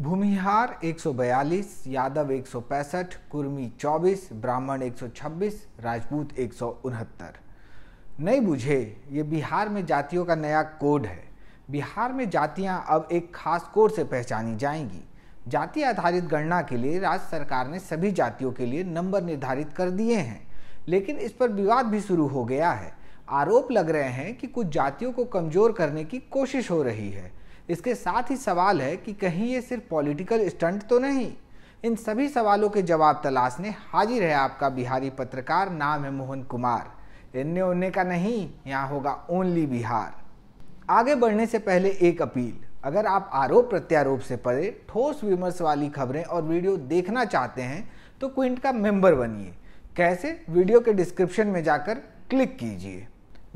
भूमिहार 142, यादव 165, कुर्मी 24, ब्राह्मण 126, राजपूत एक नहीं बुझे ये बिहार में जातियों का नया कोड है बिहार में जातियां अब एक खास कोड से पहचानी जाएंगी जाति आधारित गणना के लिए राज्य सरकार ने सभी जातियों के लिए नंबर निर्धारित कर दिए हैं लेकिन इस पर विवाद भी शुरू हो गया है आरोप लग रहे हैं कि कुछ जातियों को कमजोर करने की कोशिश हो रही है इसके साथ ही सवाल है कि कहीं ये सिर्फ पॉलिटिकल स्टंट तो नहीं इन सभी सवालों के जवाब तलाशने हाजिर है आपका बिहारी पत्रकार नाम है मोहन कुमार इन्ने उन्ने का नहीं यहाँ होगा ओनली बिहार आगे बढ़ने से पहले एक अपील अगर आप आरोप प्रत्यारोप से परे ठोस विमर्श वाली खबरें और वीडियो देखना चाहते हैं तो क्विंट का मेंबर बनिए कैसे वीडियो के डिस्क्रिप्शन में जाकर क्लिक कीजिए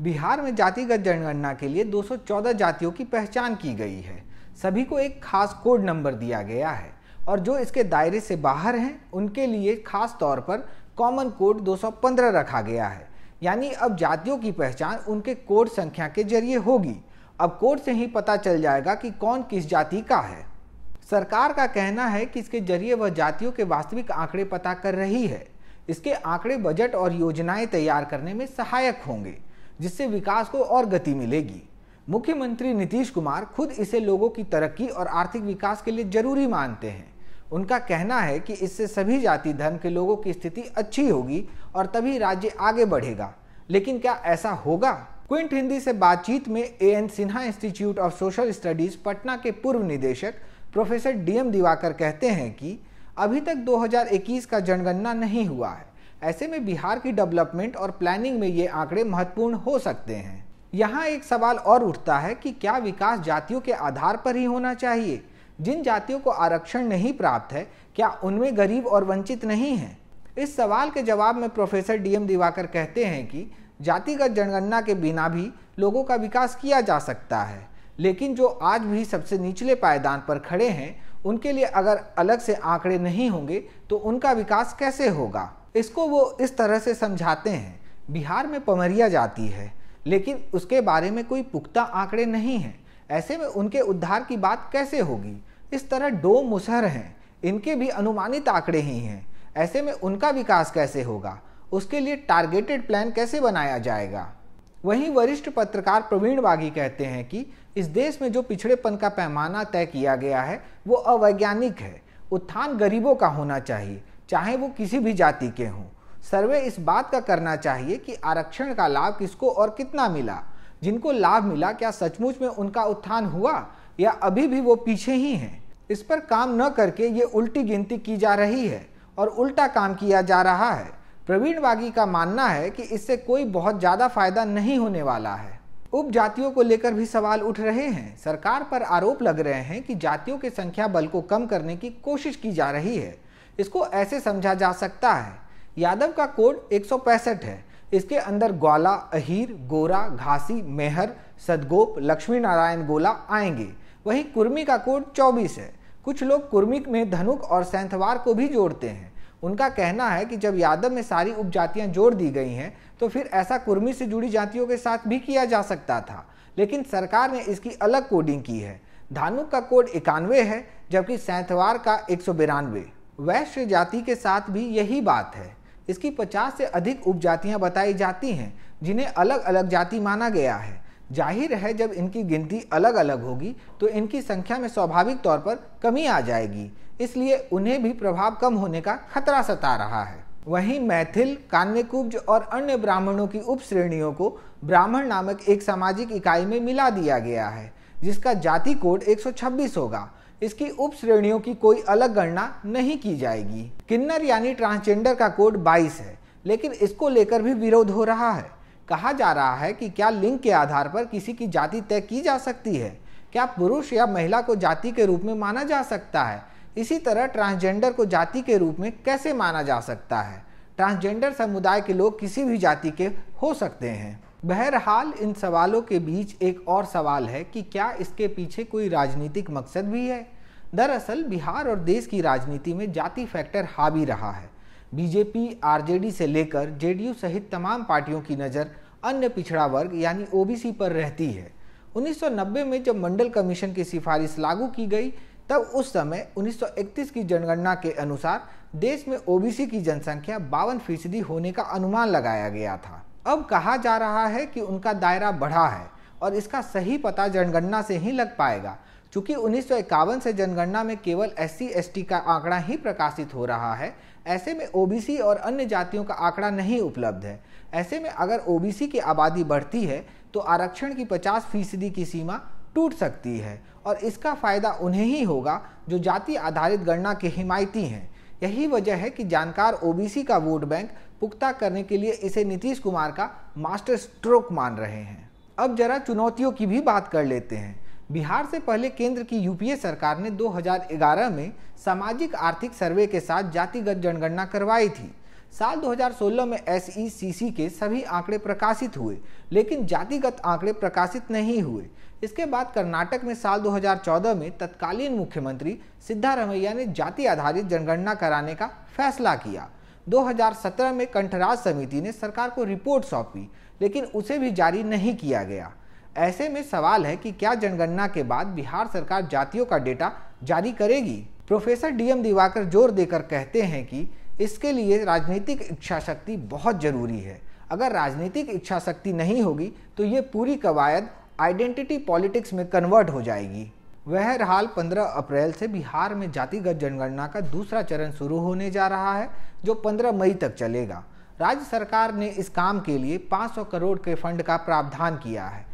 बिहार में जातिगत जनगणना के लिए 214 जातियों की पहचान की गई है सभी को एक खास कोड नंबर दिया गया है और जो इसके दायरे से बाहर हैं उनके लिए खास तौर पर कॉमन कोड 215 रखा गया है यानी अब जातियों की पहचान उनके कोड संख्या के जरिए होगी अब कोड से ही पता चल जाएगा कि कौन किस जाति का है सरकार का कहना है कि इसके जरिए वह जातियों के वास्तविक आंकड़े पता कर रही है इसके आंकड़े बजट और योजनाएं तैयार करने में सहायक होंगे जिससे विकास को और गति मिलेगी मुख्यमंत्री नीतीश कुमार खुद इसे लोगों की तरक्की और आर्थिक विकास के लिए जरूरी मानते हैं उनका कहना है कि इससे सभी जाति धर्म के लोगों की स्थिति अच्छी होगी और तभी राज्य आगे बढ़ेगा लेकिन क्या ऐसा होगा क्विंट हिंदी से बातचीत में A N Sinha institute of social studies Patna के पूर्व निदेशक प्रोफेसर डी एम दिवाकर कहते हैं कि अभी तक 2021 का जनगणना नहीं हुआ है ऐसे में बिहार की डेवलपमेंट और प्लानिंग में ये आंकड़े महत्वपूर्ण हो सकते हैं यहाँ एक सवाल और उठता है कि क्या विकास जातियों के आधार पर ही होना चाहिए जिन जातियों को आरक्षण नहीं प्राप्त है क्या उनमें गरीब और वंचित नहीं है इस सवाल के जवाब में प्रोफेसर डीएम दिवाकर कहते हैं कि जातिगत जनगणना के बिना भी लोगों का विकास किया जा सकता है लेकिन जो आज भी सबसे निचले पायदान पर खड़े हैं उनके लिए अगर अलग से आंकड़े नहीं होंगे तो उनका विकास कैसे होगा इसको वो इस तरह से समझाते हैं बिहार में पमरिया जाती है लेकिन उसके बारे में कोई पुख्ता आंकड़े नहीं हैं ऐसे में उनके उद्धार की बात कैसे होगी इस तरह डो मुसहर हैं इनके भी अनुमानित आंकड़े ही हैं ऐसे में उनका विकास कैसे होगा उसके लिए टारगेटेड प्लान कैसे बनाया जाएगा वहीं वरिष्ठ पत्रकार प्रवीण बागी कहते हैं कि इस देश में जो पिछड़ेपन का पैमाना तय किया गया है वो अवैज्ञानिक है उत्थान गरीबों का होना चाहिए चाहे वो किसी भी जाति के हों सर्वे इस बात का करना चाहिए कि आरक्षण का लाभ किसको और कितना मिला जिनको लाभ मिला क्या सचमुच में उनका उत्थान हुआ या अभी भी वो पीछे ही हैं इस पर काम न करके ये उल्टी गिनती की जा रही है और उल्टा काम किया जा रहा है प्रवीण वागी का मानना है कि इससे कोई बहुत ज़्यादा फायदा नहीं होने वाला है उपजातियों को लेकर भी सवाल उठ रहे हैं सरकार पर आरोप लग रहे हैं कि जातियों के संख्या बल को कम करने की कोशिश की जा रही है इसको ऐसे समझा जा सकता है यादव का कोड एक है इसके अंदर ग्वाला अहीर गोरा घासी मेहर सदगोप लक्ष्मी नारायण गोला आएंगे वहीं कुर्मी का कोड 24 है कुछ लोग कुर्मी में धनुक और सैंथवार को भी जोड़ते हैं उनका कहना है कि जब यादव में सारी उपजातियां जोड़ दी गई हैं तो फिर ऐसा कुर्मी से जुड़ी जातियों के साथ भी किया जा सकता था लेकिन सरकार ने इसकी अलग कोडिंग की है धानुक का कोड इक्यानवे है जबकि सैंथवार का एक सौ बिरानवे वैश्य जाति के साथ भी यही बात है इसकी 50 से अधिक उपजातियां बताई जाती हैं जिन्हें अलग अलग जाति माना गया है जाहिर है जब इनकी गिनती अलग अलग होगी तो इनकी संख्या में स्वाभाविक तौर पर कमी आ जाएगी इसलिए उन्हें भी प्रभाव कम होने का खतरा सता रहा है वहीं मैथिल कान्यकुब्ज और अन्य ब्राह्मणों की उप श्रेणियों को ब्राह्मण नामक एक सामाजिक इकाई में मिला दिया गया है जिसका जाति कोड 126 होगा इसकी उप श्रेणियों की कोई अलग गणना नहीं की जाएगी किन्नर यानी ट्रांसजेंडर का कोड 22 है लेकिन इसको लेकर भी विरोध हो रहा है कहा जा रहा है कि क्या लिंग के आधार पर किसी की जाति तय की जा सकती है क्या पुरुष या महिला को जाति के रूप में माना जा सकता है इसी तरह ट्रांसजेंडर को जाति के रूप में कैसे माना जा सकता है ट्रांसजेंडर समुदाय के लोग किसी भी जाति के हो सकते हैं बहरहाल इन सवालों के बीच एक और सवाल है कि क्या इसके पीछे कोई राजनीतिक मकसद भी है दरअसल बिहार और देश की राजनीति में जाति फैक्टर हावी रहा है बीजेपी आरजेडी से लेकर जेडीयू सहित तमाम पार्टियों की नज़र अन्य पिछड़ा वर्ग यानी ओबीसी पर रहती है 1990 में जब मंडल कमीशन की सिफारिश लागू की गई तब उस समय 1931 की जनगणना के अनुसार देश में ओबीसी की जनसंख्या बावन फीसदी होने का अनुमान लगाया गया था अब कहा जा रहा है कि उनका दायरा बढ़ा है और इसका सही पता जनगणना से ही लग पाएगा क्योंकि उन्नीस से जनगणना में केवल एस सी का आंकड़ा ही प्रकाशित हो रहा है ऐसे में ओबीसी और अन्य जातियों का आंकड़ा नहीं उपलब्ध है ऐसे में अगर ओबीसी की आबादी बढ़ती है तो आरक्षण की 50 फीसदी की सीमा टूट सकती है और इसका फ़ायदा उन्हें ही होगा जो जाति आधारित गणना के हिमायती हैं यही वजह है कि जानकार ओबीसी का वोट बैंक पुख्ता करने के लिए इसे नीतीश कुमार का मास्टर स्ट्रोक मान रहे हैं अब जरा चुनौतियों की भी बात कर लेते हैं बिहार से पहले केंद्र की यूपीए सरकार ने 2011 में सामाजिक आर्थिक सर्वे के साथ जातिगत जनगणना करवाई थी साल 2016 में एस e के सभी आंकड़े प्रकाशित हुए लेकिन जातिगत आंकड़े प्रकाशित नहीं हुए इसके बाद कर्नाटक में साल 2014 में तत्कालीन मुख्यमंत्री सिद्धारमैया ने जाति आधारित जनगणना कराने का फैसला किया 2017 में कंठराज समिति ने सरकार को रिपोर्ट सौंपी लेकिन उसे भी जारी नहीं किया गया ऐसे में सवाल है कि क्या जनगणना के बाद बिहार सरकार जातियों का डेटा जारी करेगी प्रोफेसर डीएम दिवाकर जोर देकर कहते हैं कि इसके लिए राजनीतिक इच्छा शक्ति बहुत जरूरी है अगर राजनीतिक इच्छा शक्ति नहीं होगी तो ये पूरी कवायद आइडेंटिटी पॉलिटिक्स में कन्वर्ट हो जाएगी वह हाल 15 अप्रैल से बिहार में जातिगत जनगणना का दूसरा चरण शुरू होने जा रहा है जो 15 मई तक चलेगा राज्य सरकार ने इस काम के लिए 500 करोड़ के फंड का प्रावधान किया है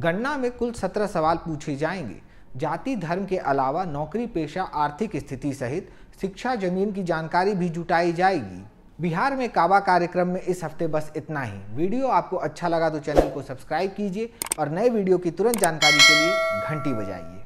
गणना में कुल सत्रह सवाल पूछे जाएंगे जाति धर्म के अलावा नौकरी पेशा आर्थिक स्थिति सहित शिक्षा जमीन की जानकारी भी जुटाई जाएगी बिहार में काबा कार्यक्रम में इस हफ्ते बस इतना ही वीडियो आपको अच्छा लगा तो चैनल को सब्सक्राइब कीजिए और नए वीडियो की तुरंत जानकारी के लिए घंटी बजाइए